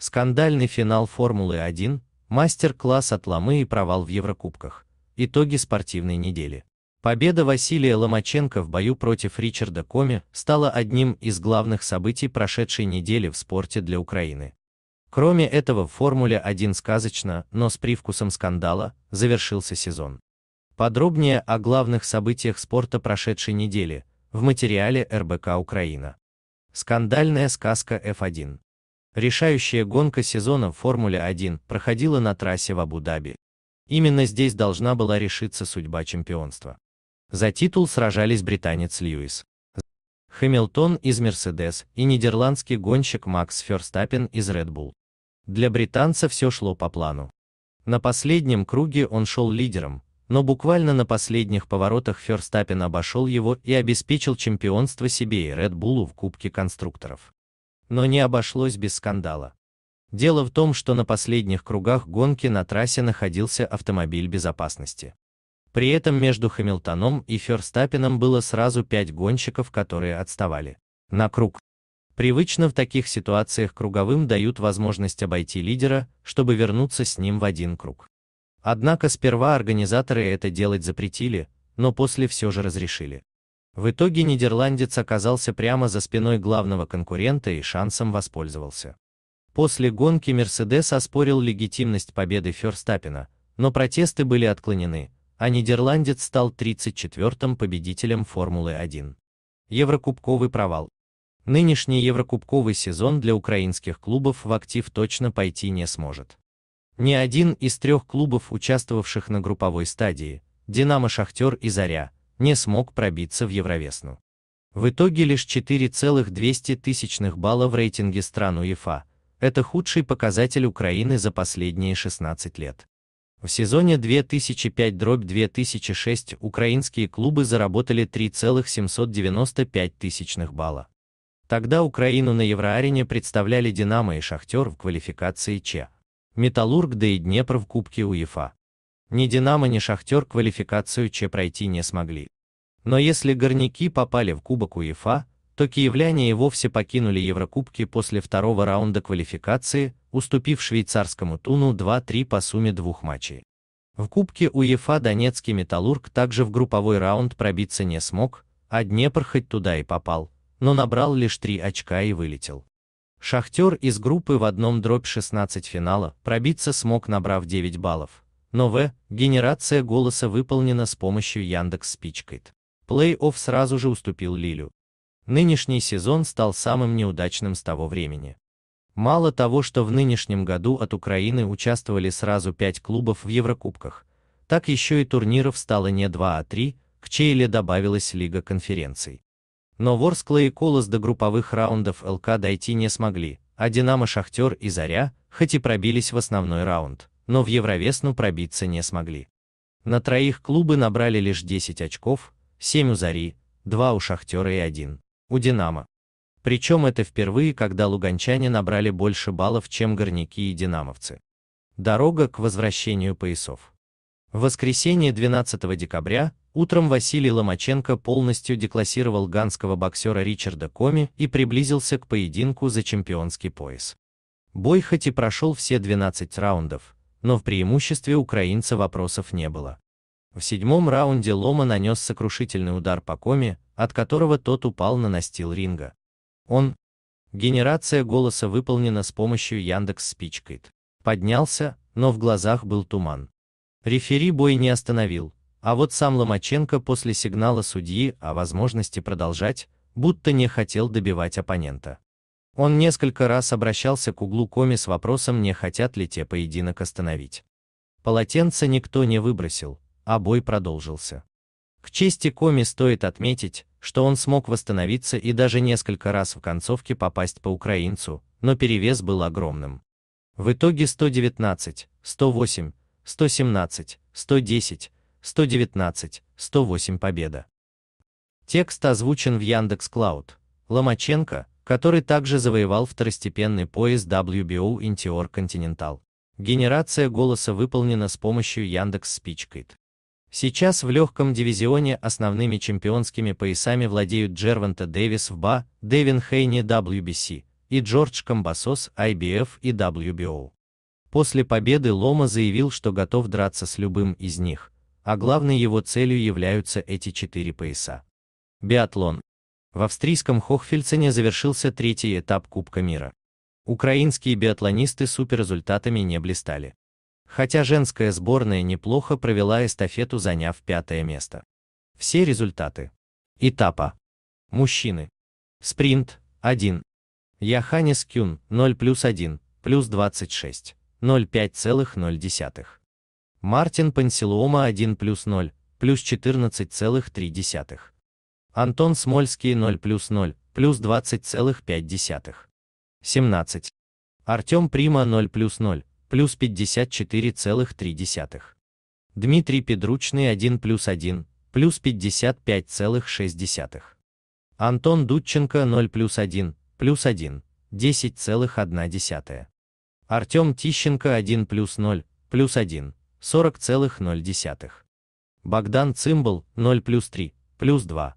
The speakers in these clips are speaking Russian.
Скандальный финал Формулы-1, мастер-класс от Ламы и провал в Еврокубках. Итоги спортивной недели. Победа Василия Ломаченко в бою против Ричарда Коми стала одним из главных событий прошедшей недели в спорте для Украины. Кроме этого в Формуле-1 сказочно, но с привкусом скандала, завершился сезон. Подробнее о главных событиях спорта прошедшей недели в материале РБК Украина. Скандальная сказка F1. Решающая гонка сезона в Формуле-1 проходила на трассе в Абу-Даби. Именно здесь должна была решиться судьба чемпионства. За титул сражались британец Льюис. Хэмилтон из Мерседес и нидерландский гонщик Макс Ферстаппен из Red Bull. Для британца все шло по плану. На последнем круге он шел лидером, но буквально на последних поворотах Ферстаппен обошел его и обеспечил чемпионство себе и Red Bull в Кубке конструкторов. Но не обошлось без скандала. Дело в том, что на последних кругах гонки на трассе находился автомобиль безопасности. При этом между Хамилтоном и Ферстаппином было сразу пять гонщиков, которые отставали. На круг. Привычно в таких ситуациях круговым дают возможность обойти лидера, чтобы вернуться с ним в один круг. Однако сперва организаторы это делать запретили, но после все же разрешили. В итоге нидерландец оказался прямо за спиной главного конкурента и шансом воспользовался. После гонки Мерседес оспорил легитимность победы Ферстаппина, но протесты были отклонены, а нидерландец стал 34-м победителем Формулы-1. Еврокубковый провал. Нынешний еврокубковый сезон для украинских клубов в актив точно пойти не сможет. Ни один из трех клубов, участвовавших на групповой стадии, «Динамо-Шахтер» и «Заря», не смог пробиться в Евровесну. В итоге лишь 4,2 балла в рейтинге стран УЕФА. Это худший показатель Украины за последние 16 лет. В сезоне 2005-2006 украинские клубы заработали 3,795 балла. Тогда Украину на Евроарене представляли «Динамо» и «Шахтер» в квалификации Че. «Металлург» да и «Днепр» в Кубке УЕФА. Ни «Динамо», ни «Шахтер» квалификацию Че пройти не смогли. Но если горняки попали в Кубок УЕФА, то киевляне и вовсе покинули Еврокубки после второго раунда квалификации, уступив швейцарскому Туну 2-3 по сумме двух матчей. В Кубке УЕФА Донецкий Металлург также в групповой раунд пробиться не смог, а Днепр хоть туда и попал, но набрал лишь три очка и вылетел. Шахтер из группы в одном дробь 16 финала пробиться смог, набрав 9 баллов, но в генерация голоса выполнена с помощью Яндекс Спичкайт. Плей-офф сразу же уступил Лилю. Нынешний сезон стал самым неудачным с того времени. Мало того, что в нынешнем году от Украины участвовали сразу пять клубов в Еврокубках, так еще и турниров стало не 2, а 3, к Чейле добавилась Лига конференций. Но Ворскла и Колос до групповых раундов ЛК дойти не смогли, а Динамо Шахтер и Заря, хоть и пробились в основной раунд, но в Евровесну пробиться не смогли. На троих клубы набрали лишь 10 очков, 7 у Зари, 2 у Шахтера и 1 у Динамо. Причем это впервые, когда луганчане набрали больше баллов, чем горняки и динамовцы. Дорога к возвращению поясов. В воскресенье 12 декабря утром Василий Ломаченко полностью деклассировал ганского боксера Ричарда Коми и приблизился к поединку за чемпионский пояс. Бой хоть и прошел все 12 раундов, но в преимуществе украинца вопросов не было. В седьмом раунде Лома нанес сокрушительный удар по коме, от которого тот упал на настил ринга. Он, генерация голоса выполнена с помощью Яндекс Спичкайт, поднялся, но в глазах был туман. Рефери бой не остановил, а вот сам Ломаченко после сигнала судьи о возможности продолжать, будто не хотел добивать оппонента. Он несколько раз обращался к углу коми с вопросом, не хотят ли те поединок остановить. Полотенце никто не выбросил, а бой продолжился. К чести коми стоит отметить, что он смог восстановиться и даже несколько раз в концовке попасть по украинцу, но перевес был огромным. В итоге 119, 108, 117, 110, 119, 108 победа. Текст озвучен в Яндекс.Клауд. Ломаченко, который также завоевал второстепенный пояс WBO Intior Continental. Генерация голоса выполнена с помощью Яндекс SpeechKit. Сейчас в легком дивизионе основными чемпионскими поясами владеют Джерванта Дэвис в БА, Дэвин Хейни WBC и Джордж Камбасос IBF и WBO. После победы Лома заявил, что готов драться с любым из них, а главной его целью являются эти четыре пояса. Биатлон в австрийском Хохфельцене завершился третий этап Кубка мира. Украинские биатлонисты суперрезультатами не блистали. Хотя женская сборная неплохо провела эстафету, заняв пятое место. Все результаты. Этапа. Мужчины. Спринт 1. Яханис Кюн 0 плюс 1, плюс 26, 0,5,0. Мартин Пансилуома 1 плюс 0, плюс 14,3. Антон Смольский 0 плюс 0, плюс 20,5. 17. Артем Прима 0 плюс 0, плюс 54,3. Дмитрий Педручный 1 плюс 1, плюс 55,6. Антон Дудченко 0 плюс 1, плюс 1, 10,1. Артем Тищенко 1 плюс 0, плюс 1, 40,0. Богдан Цимбал 0 плюс 3, плюс 2,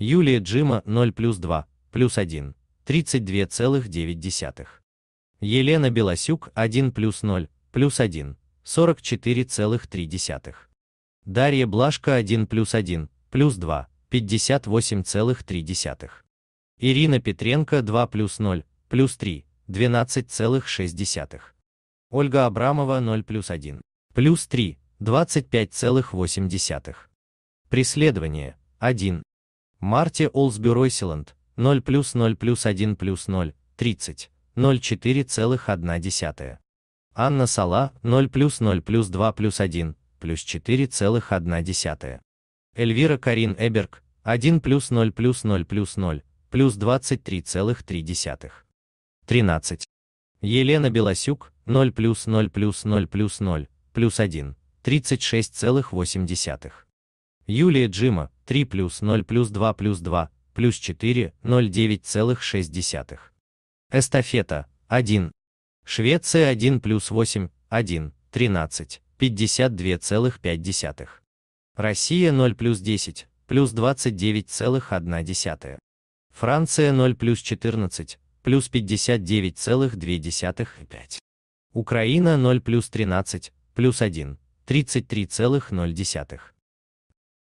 Юлия Джима 0 плюс 2, плюс 1, 32,9. Елена Белосюк 1 плюс 0, плюс 1, 44,3. Дарья Блашко 1 плюс 1, плюс 2, 58,3. Ирина Петренко 2 плюс 0, плюс 3, 12,6. Ольга Абрамова 0 плюс 1, плюс 3, 25,8. Преследование 1, Марти Олсбюройсиланд 0 плюс 0 плюс 1 плюс 0, 30, 0,4,1. Анна Сала 0 плюс 0 плюс 2 плюс 1, плюс 4,1. Эльвира Карин Эберг 1 плюс 0 плюс 0 плюс 0, плюс 23,3. 13. Елена Белосюк 0 плюс 0 плюс 0 плюс 0, плюс 1, 36,8. Юлия Джима 3 плюс 0 плюс 2 плюс 2 плюс 4 0,9,6. Эстафета 1. Швеция 1 плюс 8 1 13 52,5. Россия 0 плюс 10 плюс 29,1. Франция 0 плюс 14 плюс 59,25. Украина 0 плюс 13 плюс 1 33,0.